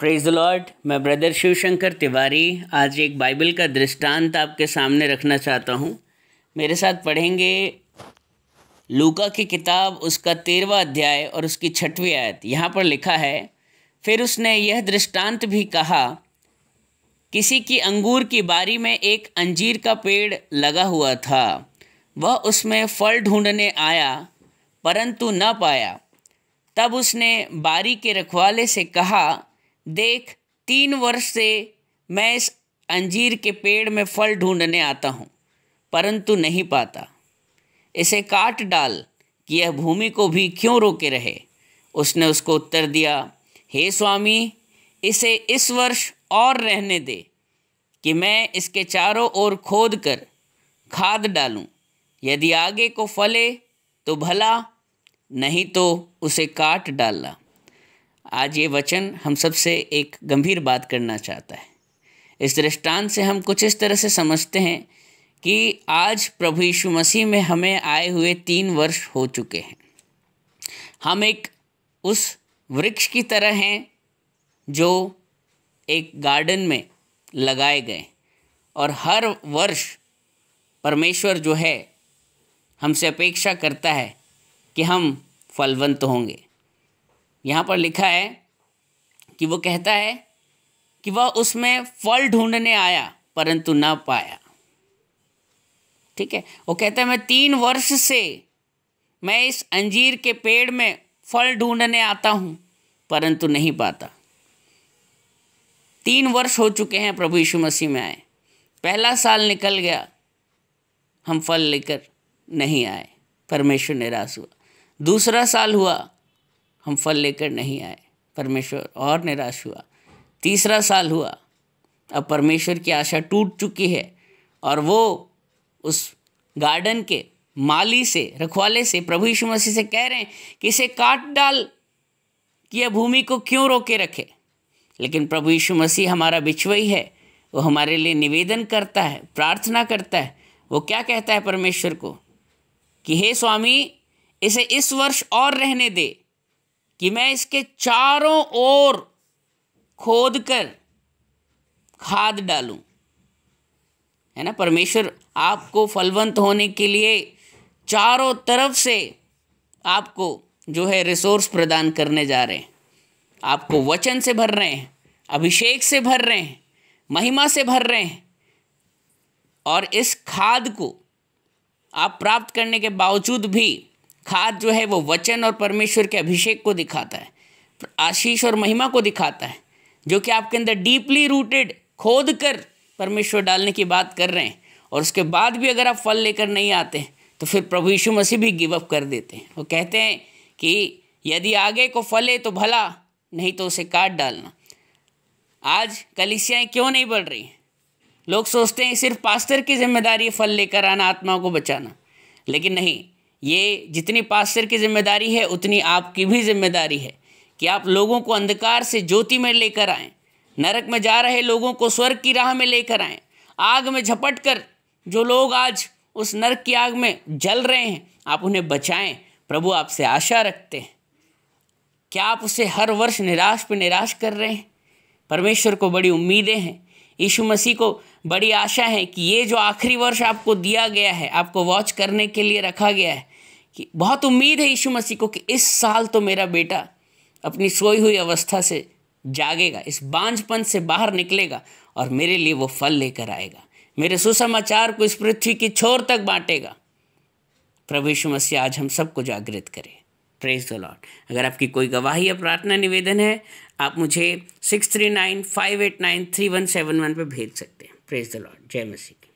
praise Lord मैं brother Shivshankar Tiwari आज एक बाइबल का दृष्टांत आपके सामने रखना चाहता हूँ मेरे साथ पढ़ेंगे लूका की किताब उसका तेरवा अध्याय और उसकी छठवीं आयत यहाँ पर लिखा है फिर उसने यह दृष्टांत भी कहा किसी की अंगूर की बारी में एक अंजीर का पेड़ लगा हुआ था वह उसमें फल ढूंढने आया परंतु न पाया तब उसने बारी के रखवाले से कहा देख तीन वर्ष से मैं इस अंजीर के पेड़ में फल ढूंढने आता हूँ परंतु नहीं पाता इसे काट डाल कि यह भूमि को भी क्यों रोके रहे उसने उसको उत्तर दिया हे स्वामी इसे इस वर्ष और रहने दे कि मैं इसके चारों ओर खोद कर खाद डालूं यदि आगे को फले तो भला नहीं तो उसे काट डालना आज ये वचन हम सबसे एक गंभीर बात करना चाहता है इस दृष्टांत से हम कुछ इस तरह से समझते हैं कि आज प्रभु यीशु मसीह में हमें आए हुए तीन वर्ष हो चुके हैं हम एक उस वृक्ष की तरह हैं जो एक गार्डन में लगाए गए और हर वर्ष परमेश्वर जो है हमसे अपेक्षा करता है कि हम फलवंत होंगे यहाँ पर लिखा है कि वो कहता है कि वह उसमें फल ढूंढने आया परंतु ना पाया ठीक है वो कहता है मैं तीन वर्ष से मैं इस अंजीर के पेड़ में फल ढूंढने आता हूँ परंतु नहीं पाता तीन वर्ष हो चुके हैं प्रभु यीशु मसीह में आए पहला साल निकल गया हम फल लेकर नहीं आए परमेश्वर निराश हुआ दूसरा साल हुआ हम फल लेकर नहीं आए परमेश्वर और निराश हुआ तीसरा साल हुआ अब परमेश्वर की आशा टूट चुकी है और वो उस गार्डन के माली से रखवाले से प्रभु यीशु मसीह से कह रहे हैं कि इसे काट डाल कि यह भूमि को क्यों रोके रखे लेकिन प्रभु यीशु मसीह हमारा बिछवई है वो हमारे लिए निवेदन करता है प्रार्थना करता है वो क्या कहता है परमेश्वर को कि हे स्वामी इसे इस वर्ष और रहने दे कि मैं इसके चारों ओर खोद कर खाद डालूं है ना परमेश्वर आपको फलवंत होने के लिए चारों तरफ से आपको जो है रिसोर्स प्रदान करने जा रहे हैं आपको वचन से भर रहे हैं अभिषेक से भर रहे हैं महिमा से भर रहे हैं और इस खाद को आप प्राप्त करने के बावजूद भी खाद जो है वो वचन और परमेश्वर के अभिषेक को दिखाता है आशीष और महिमा को दिखाता है जो कि आपके अंदर डीपली रूटेड खोद कर परमेश्वर डालने की बात कर रहे हैं और उसके बाद भी अगर आप फल लेकर नहीं आते तो फिर प्रभु यीशु मसीह भी गिव अप कर देते हैं वो कहते हैं कि यदि आगे को फले तो भला नहीं तो उसे काट डालना आज कलिसियाएँ क्यों नहीं बढ़ रही लोग सोचते हैं सिर्फ पास्तर की जिम्मेदारी फल लेकर आना आत्माओं को बचाना लेकिन नहीं ये जितनी पास्टर की जिम्मेदारी है उतनी आपकी भी जिम्मेदारी है कि आप लोगों को अंधकार से ज्योति में लेकर आएँ नरक में जा रहे लोगों को स्वर्ग की राह में लेकर आएँ आग में झपट कर जो लोग आज उस नरक की आग में जल रहे हैं आप उन्हें बचाएं प्रभु आपसे आशा रखते हैं क्या आप उसे हर वर्ष निराश पर निराश कर रहे हैं परमेश्वर को बड़ी उम्मीदें हैं यीशु मसीह को बड़ी आशा है कि ये जो आखिरी वर्ष आपको दिया गया है आपको वॉच करने के लिए रखा गया है कि बहुत उम्मीद है यीशु मसीह को कि इस साल तो मेरा बेटा अपनी सोई हुई अवस्था से जागेगा इस बांझपन से बाहर निकलेगा और मेरे लिए वो फल लेकर आएगा मेरे सुसमाचार को इस पृथ्वी की छोर तक बांटेगा प्रभु यीशु मसीह आज हम सबको जागृत करें प्रेस द लॉर्ड अगर आपकी कोई गवाही या प्रार्थना निवेदन है आप मुझे six three nine five eight nine three one seven one पर भेज सकते हैं प्रेस द लॉर्ड जय मसीह